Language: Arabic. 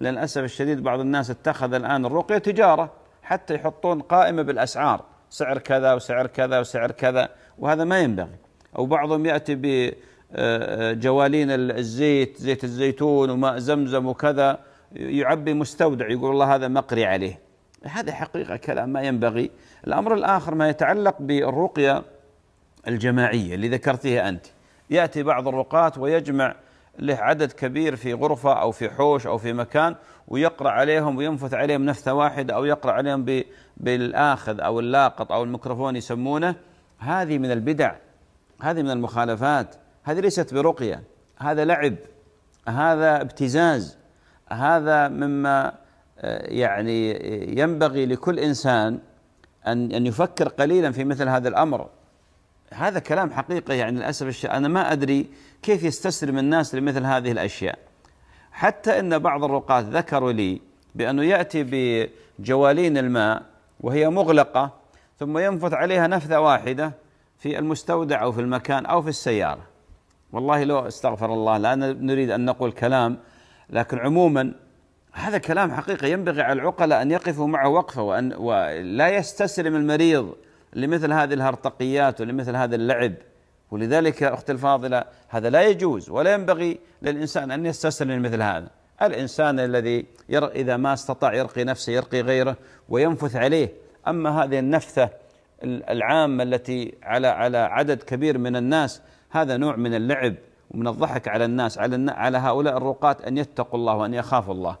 للأسف الشديد بعض الناس اتخذ الآن الرقية تجارة حتى يحطون قائمة بالأسعار سعر كذا وسعر كذا وسعر كذا وهذا ما ينبغي أو بعضهم يأتي بجوالين آه، آه، الزيت زيت الزيتون وماء زمزم وكذا يعبي مستودع يقول الله هذا مقري عليه هذا حقيقة كلام ما ينبغي الأمر الآخر ما يتعلق بالرقية الجماعية اللي ذكرتها أنت يأتي بعض الرقاة ويجمع له عدد كبير في غرفة أو في حوش أو في مكان ويقرأ عليهم وينفث عليهم نفثة واحدة أو يقرأ عليهم بالآخذ أو اللاقط أو الميكروفون يسمونه هذه من البدع هذه من المخالفات هذه ليست برقية هذا لعب هذا ابتزاز هذا مما آه، يعني آه، ينبغي لكل إنسان أن أن يفكر قليلا في مثل هذا الأمر هذا كلام حقيقة يعني للأسف الشديد أنا ما أدري كيف يستسلم الناس لمثل هذه الأشياء حتى أن بعض الرقاة ذكروا لي بأنه يأتي بجوالين الماء وهي مغلقة ثم ينفث عليها نفذة واحدة في المستودع أو في المكان أو في السيارة والله لو استغفر الله لا نريد أن نقول كلام لكن عموما هذا كلام حقيقة ينبغي على العقلاء أن يقفوا معه وقفة وأن ولا يستسلم المريض لمثل هذه الهرطقيات ولمثل هذا اللعب ولذلك يا أختي الفاضلة هذا لا يجوز ولا ينبغي للإنسان أن يستسلم لمثل هذا الإنسان الذي ير إذا ما استطاع يرقي نفسه يرقي غيره وينفث عليه أما هذه النفثة العامة التي على على عدد كبير من الناس هذا نوع من اللعب ومن الضحك على الناس على على هؤلاء الرقاة أن يتقوا الله وأن يخافوا الله